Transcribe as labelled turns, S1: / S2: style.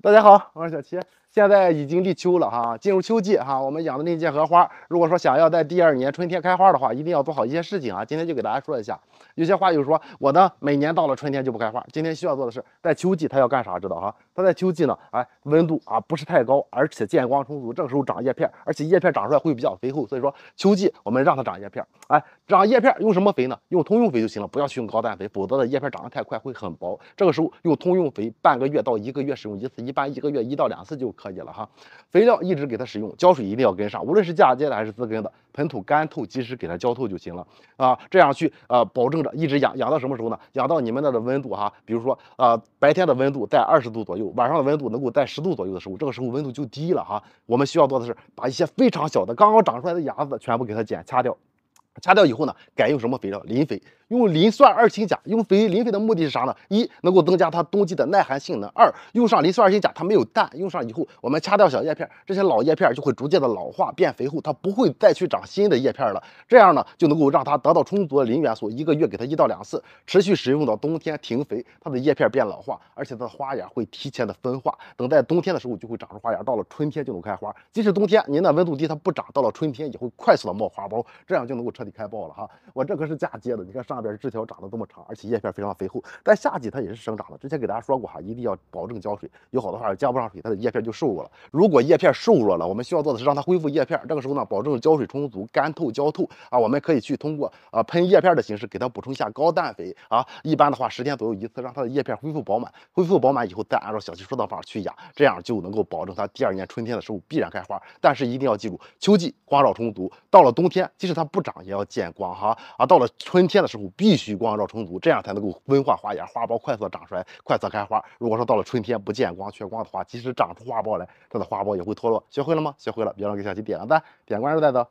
S1: 大家好，我是小齐。现在已经立秋了哈，进入秋季哈，我们养的那些荷花，如果说想要在第二年春天开花的话，一定要做好一些事情啊。今天就给大家说一下。有些花友说，我呢每年到了春天就不开花。今天需要做的是，在秋季它要干啥？知道哈？它在秋季呢，哎，温度啊不是太高，而且见光充足，这个时候长叶片，而且叶片长出来会比较肥厚。所以说秋季我们让它长叶片，哎，长叶片用什么肥呢？用通用肥就行了，不要去用高氮肥，否则的叶片长得太快会很薄。这个时候用通用肥，半个月到一个月使用一次。一般一个月一到两次就可以了哈，肥料一直给它使用，浇水一定要跟上。无论是嫁接的还是自根的，盆土干透及时给它浇透就行了啊。这样去呃保证着一直养养到什么时候呢？养到你们那的温度哈，比如说呃白天的温度在二十度左右，晚上的温度能够在十度左右的时候，这个时候温度就低了哈。我们需要做的是把一些非常小的刚刚长出来的芽子全部给它剪掐掉。掐掉以后呢，改用什么肥料？磷肥，用磷酸二氢钾。用肥磷肥的目的是啥呢？一能够增加它冬季的耐寒性能；二用上磷酸二氢钾，它没有氮，用上以后，我们掐掉小叶片，这些老叶片就会逐渐的老化变肥厚，它不会再去长新的叶片了。这样呢，就能够让它得到充足的磷元素。一个月给它一到两次，持续使用到冬天停肥，它的叶片变老化，而且它的花芽会提前的分化，等在冬天的时候就会长出花芽，到了春天就能开花。即使冬天您的温度低，它不长，到了春天也会快速的冒花苞，这样就能够彻底。开爆了哈！我这个是嫁接的，你看上边枝条长得这么长，而且叶片非常肥厚。在夏季它也是生长的。之前给大家说过哈，一定要保证浇水，有好多花浇不上水，它的叶片就瘦弱了。如果叶片瘦弱了，我们需要做的是让它恢复叶片。这个时候呢，保证浇水充足，干透浇透啊。我们可以去通过啊喷叶片的形式给它补充一下高氮肥啊。一般的话，十天左右一次，让它的叶片恢复饱满。恢复饱满以后，再按照小七说的方法去养，这样就能够保证它第二年春天的时候必然开花。但是一定要记住，秋季光照充足，到了冬天，即使它不长。也要见光哈啊！到了春天的时候，必须光照充足，这样才能够分化花芽，花苞快速的长出来，快速开花。如果说到了春天不见光、缺光的话，即使长出花苞来，它的花苞也会脱落。学会了吗？学会了，别忘给小七点个赞，点关注，带走。